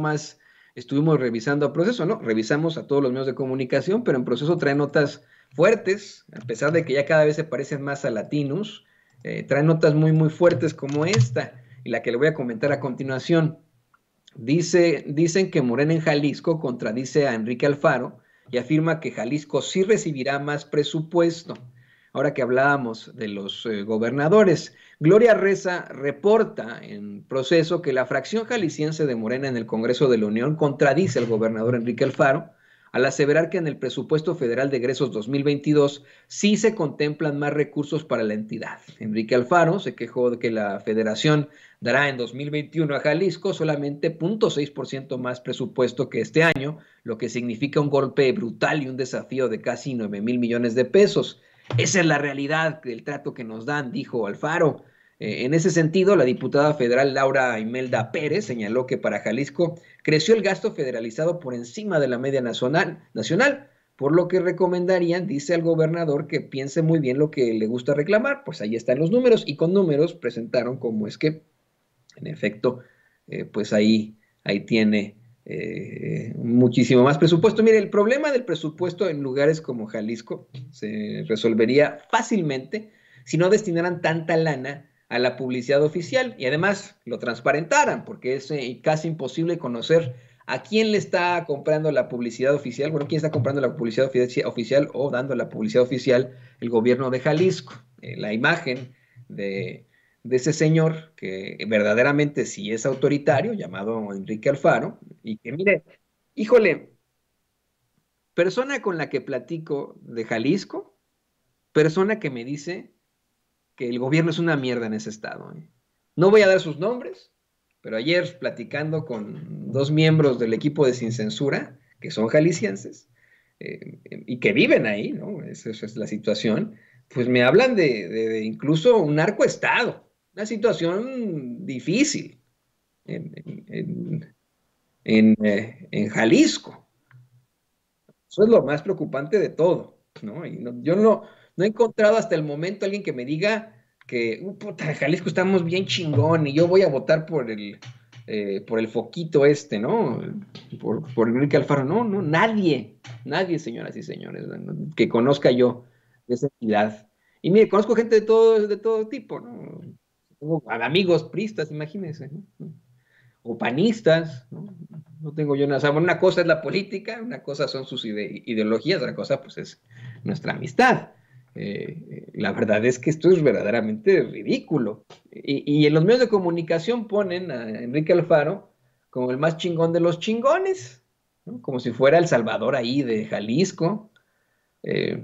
más estuvimos revisando a proceso, ¿no? Revisamos a todos los medios de comunicación, pero en proceso trae notas fuertes, a pesar de que ya cada vez se parecen más a latinos, eh, trae notas muy, muy fuertes como esta, y la que le voy a comentar a continuación. Dice, dicen que Morena en Jalisco contradice a Enrique Alfaro y afirma que Jalisco sí recibirá más presupuesto ahora que hablábamos de los eh, gobernadores. Gloria Reza reporta en proceso que la fracción jalisciense de Morena en el Congreso de la Unión contradice al gobernador Enrique Alfaro al aseverar que en el presupuesto federal de egresos 2022 sí se contemplan más recursos para la entidad. Enrique Alfaro se quejó de que la federación dará en 2021 a Jalisco solamente 0.6% más presupuesto que este año, lo que significa un golpe brutal y un desafío de casi 9 mil millones de pesos. Esa es la realidad del trato que nos dan, dijo Alfaro. Eh, en ese sentido, la diputada federal Laura Imelda Pérez señaló que para Jalisco creció el gasto federalizado por encima de la media nacional, nacional por lo que recomendarían, dice el gobernador, que piense muy bien lo que le gusta reclamar, pues ahí están los números y con números presentaron cómo es que, en efecto, eh, pues ahí, ahí tiene eh, muchísimo más presupuesto. Mire, el problema del presupuesto en lugares como Jalisco se resolvería fácilmente si no destinaran tanta lana a la publicidad oficial y además lo transparentaran, porque es eh, casi imposible conocer a quién le está comprando la publicidad oficial, bueno, quién está comprando la publicidad oficial o dando la publicidad oficial el gobierno de Jalisco. Eh, la imagen de de ese señor que verdaderamente sí es autoritario, llamado Enrique Alfaro, y que mire, híjole, persona con la que platico de Jalisco, persona que me dice que el gobierno es una mierda en ese estado. ¿eh? No voy a dar sus nombres, pero ayer platicando con dos miembros del equipo de Sin Censura, que son jaliscienses, eh, y que viven ahí, ¿no? Esa, es la situación, pues me hablan de, de incluso un narcoestado una situación difícil en, eh, en, Jalisco. Eso es lo más preocupante de todo, ¿no? yo no, he encontrado hasta el momento alguien que me diga que, uh, puta, Jalisco estamos bien chingón y yo voy a votar por el, eh, por el foquito este, ¿no? Por, por Enrique Alfaro. No, no, nadie, nadie, señoras y señores, que conozca yo de esa entidad. Y mire, conozco gente de todo, de todo tipo, ¿no? Tengo amigos pristas, imagínense, ¿no? o panistas, ¿no? No tengo yo nada. O una cosa es la política, una cosa son sus ideologías, otra cosa pues es nuestra amistad. Eh, eh, la verdad es que esto es verdaderamente ridículo. Y, en los medios de comunicación ponen a Enrique Alfaro como el más chingón de los chingones, como si fuera el Salvador ahí de Jalisco. Eh,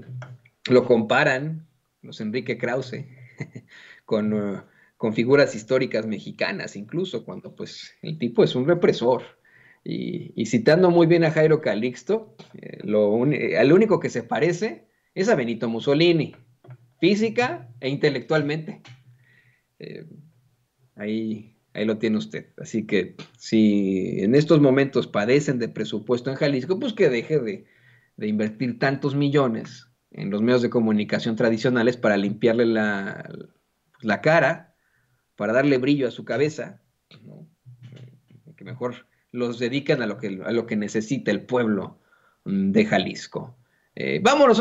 lo comparan, los Enrique Krause, con... Uh, con figuras históricas mexicanas, incluso cuando pues el tipo es un represor. Y, citando muy bien a Jairo Calixto, eh, lo eh, único que se parece es a Benito Mussolini, física e intelectualmente. Eh, ahí, ahí lo tiene usted. Así que si en estos momentos padecen de presupuesto en Jalisco, pues que deje de, invertir tantos millones en los medios de comunicación tradicionales para limpiarle la cara para darle brillo a su cabeza, eh, que mejor los dedican a lo que, lo que necesita el pueblo de Jalisco. Eh, Vamos nosotros.